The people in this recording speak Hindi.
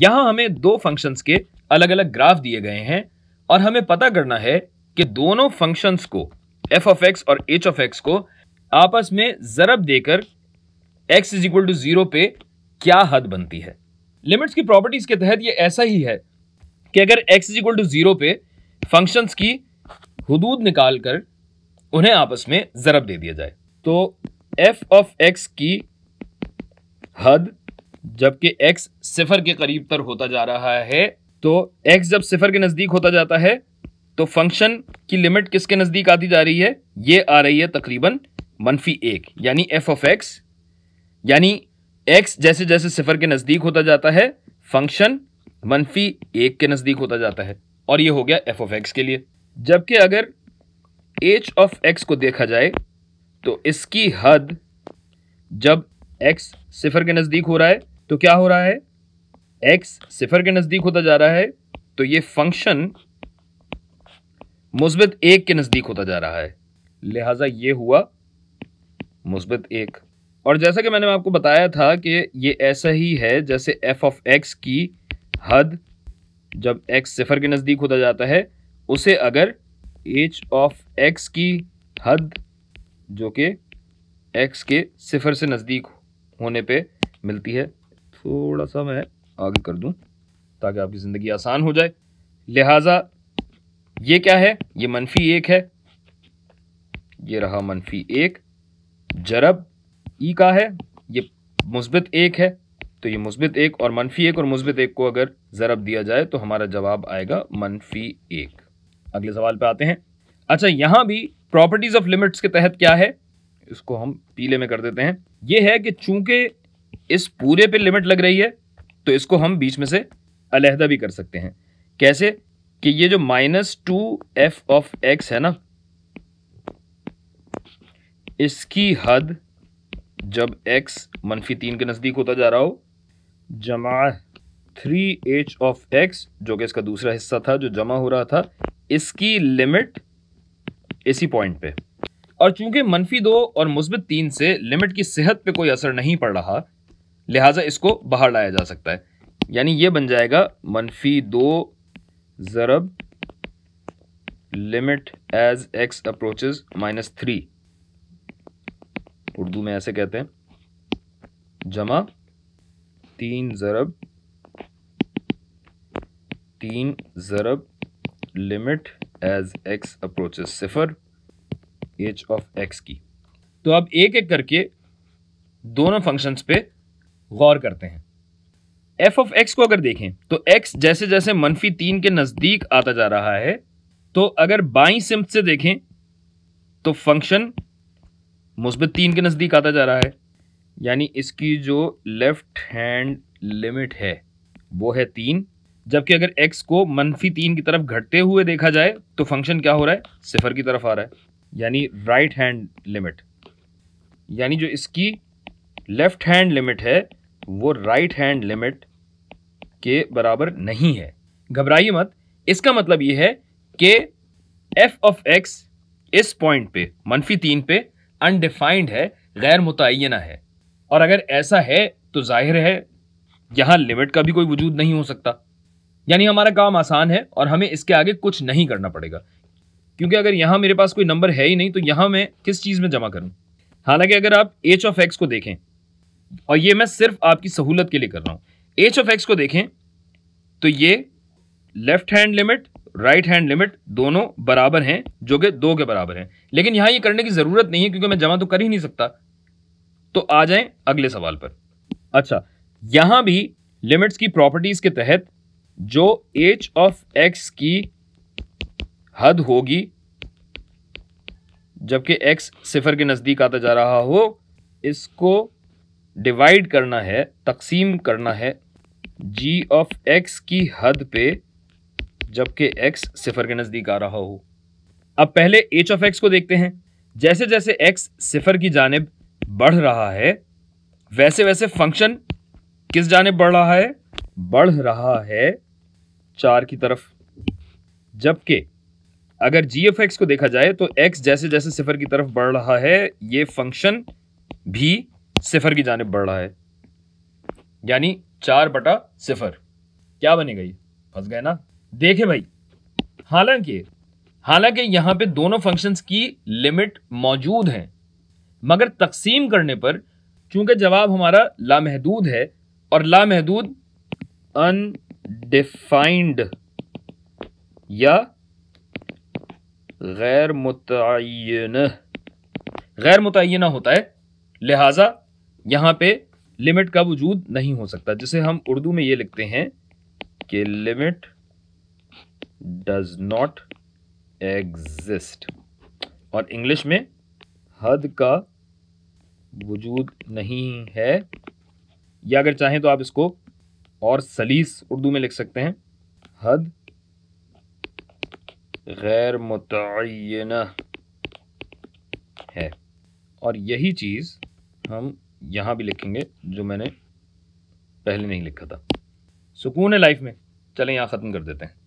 यहाँ हमें दो फंक्शंस के अलग अलग ग्राफ दिए गए हैं और हमें पता करना है कि दोनों फंक्शंस को एफ ऑफ एक्स और एच ऑफ एक्स को आपस में ज़रब देकर x is equal to zero पे क्या हद बनती है लिमिट्स की प्रॉपर्टीज़ के तहत ये ऐसा ही है कि अगर x is equal to zero पे फंक्शंस की हदूद निकाल कर उन्हें आपस में ज़रब दे दिया जाए तो एफ ऑफ एक्स की हद जबकि एक्स सिफर के करीब तर होता जा रहा है तो एक्स जब सिफर के नज़दीक होता जाता है तो फंक्शन की लिमिट किसके नज़दीक आती जा रही है ये आ रही है तकरीबन मनफी एक यानी एफ ऑफ एक्स यानी एक्स जैसे जैसे सिफर के नज़दीक होता जाता है फंक्शन मनफी एक के नज़दीक होता जाता है और ये हो गया एफ ऑफ एक्स के लिए जबकि अगर एच ऑफ एक्स को देखा जाए तो इसकी हद जब एक्स सिफर के नज़दीक हो रहा है तो क्या हो रहा है एक्स सिफर के नज़दीक होता जा रहा है तो ये फंक्शन मुस्बित एक के नज़दीक होता जा रहा है लिहाजा ये हुआ मुस्बित एक और जैसा कि मैंने आपको बताया था कि ये ऐसा ही है जैसे एफ ऑफ एक्स की हद जब एक्स सिफर के नज़दीक होता जाता है उसे अगर एच ऑफ एक्स की हद जो कि एक्स के सिफर से नज़दीक होने पे मिलती है थोड़ा सा मैं आगे कर दूं ताकि आपकी ज़िंदगी आसान हो जाए लिहाजा ये क्या है ये मनफी एक है ये रहा मनफी एक जरब ई का है ये मुस्बित एक है तो ये मुस्बित एक और मनफी एक और मुस्बित एक को अगर ज़रब दिया जाए तो हमारा जवाब आएगा मनफी एक अगले सवाल पे आते हैं अच्छा यहाँ भी प्रॉपर्टीज़ ऑफ लिमिट्स के तहत क्या है इसको हम पीले में कर देते हैं ये है कि चूंकि इस पूरे पे लिमिट लग रही है तो इसको हम बीच में से अलहदा भी कर सकते हैं कैसे कि ये जो minus two f of x है ना इसकी हद जब एक्स मनफी तीन के नज़दीक होता जा रहा हो जमा थ्री एच ऑफ एक्स जो कि इसका दूसरा हिस्सा था जो जमा हो रहा था इसकी लिमिट इसी पॉइंट पे और चूंकि मनफी दो और मुस्बित तीन से लिमिट की सेहत पे कोई असर नहीं पड़ रहा लिहाजा इसको बाहर लाया जा सकता है यानी ये बन जाएगा मनफी दो ज़रब limit as x approaches minus three Urdu में ऐसे कहते हैं जमा तीन ज़रब तीन ज़रब लिमिट एज एक्स अप्रोचेज सिफर एच ऑफ एक्स की तो अब एक एक करके दोनों फंक्शंस पे गौर करते हैं एफ ऑफ एक्स को अगर देखें तो एक्स जैसे जैसे मनफी तीन के नज़दीक आता जा रहा है तो अगर बाई सिम्त से देखें तो फंक्शन मुस्बत तीन के नज़दीक आता जा रहा है यानी इसकी जो लेफ़्ट हैंड लिमिट है वो है तीन जबकि अगर एक्स को मनफी तीन की तरफ घटते हुए देखा जाए तो फंक्शन क्या हो रहा है सिफर की तरफ आ रहा है यानी राइट हैंड लिमिट यानी जो इसकी लेफ़्ट हैंड लिमिट है वो राइट हैंड लिमिट के बराबर नहीं है घबराइए मत इसका मतलब ये है कि एफ ऑफ एक्स इस पॉइंट पे मनफी तीन पे अनडिफाइंड है गैर मुतना है और अगर ऐसा है तो जाहिर है यहाँ लिमिट का भी कोई वजूद नहीं हो सकता यानी हमारा काम आसान है और हमें इसके आगे कुछ नहीं करना पड़ेगा क्योंकि अगर यहाँ मेरे पास कोई नंबर है ही नहीं तो यहाँ मैं किस चीज़ में जमा करूँ हालांकि अगर आप एच ऑफ एक्स को देखें और ये मैं सिर्फ आपकी सहूलत के लिए कर रहा हूँ एच ऑफ एक्स को देखें तो ये left hand limit right hand limit दोनों बराबर हैं जो कि दो के बराबर हैं लेकिन यहाँ ये करने की ज़रूरत नहीं है क्योंकि मैं जमा तो कर ही नहीं सकता तो आ जाएं अगले सवाल पर अच्छा यहाँ भी लिमिट्स की प्रॉपर्टीज़ के तहत जो एच ऑफ एक्स की हद होगी जबकि एक्स सिफर के नज़दीक आता जा रहा हो इसको डिवाइड करना है तकसीम करना है जी ऑफ एक्स की हद पे जबकि एक्स सिफर के नज़दीक आ रहा हो अब पहले एच ऑफ एक्स को देखते हैं जैसे जैसे एक्स सिफर की जानब बढ़ रहा है वैसे वैसे फंक्शन किस जानब बढ़ रहा है बढ़ रहा है चार की तरफ जबकि अगर जी एफ एक्स को देखा जाए तो एक्स जैसे जैसे सिफर की तरफ बढ़ रहा है ये फंक्शन भी सिफर की जानब बढ़ रहा है यानी चार बटा सिफर क्या बनेगा ये फंस गए ना देखे भाई हालांकि हालांकि यहां पे दोनों फंक्शंस की लिमिट मौजूद हैं मगर तकसीम करने पर चूंकि जवाब हमारा लामहदूद है और लामहदूद अनडिफाइंड या गैर मुतन गैर मुतना होता है लिहाजा यहाँ पे लिमिट का वजूद नहीं हो सकता जिसे हम उर्दू में ये लिखते हैं कि लिमिट डज नॉट एग्जिस्ट और इंग्लिश में हद का वजूद नहीं है या अगर चाहें तो आप इसको और सलीस उर्दू में लिख सकते हैं हद गैर मुतन है और यही चीज़ हम यहाँ भी लिखेंगे जो मैंने पहले नहीं लिखा था सुकून है लाइफ में चलें यहाँ ख़त्म कर देते हैं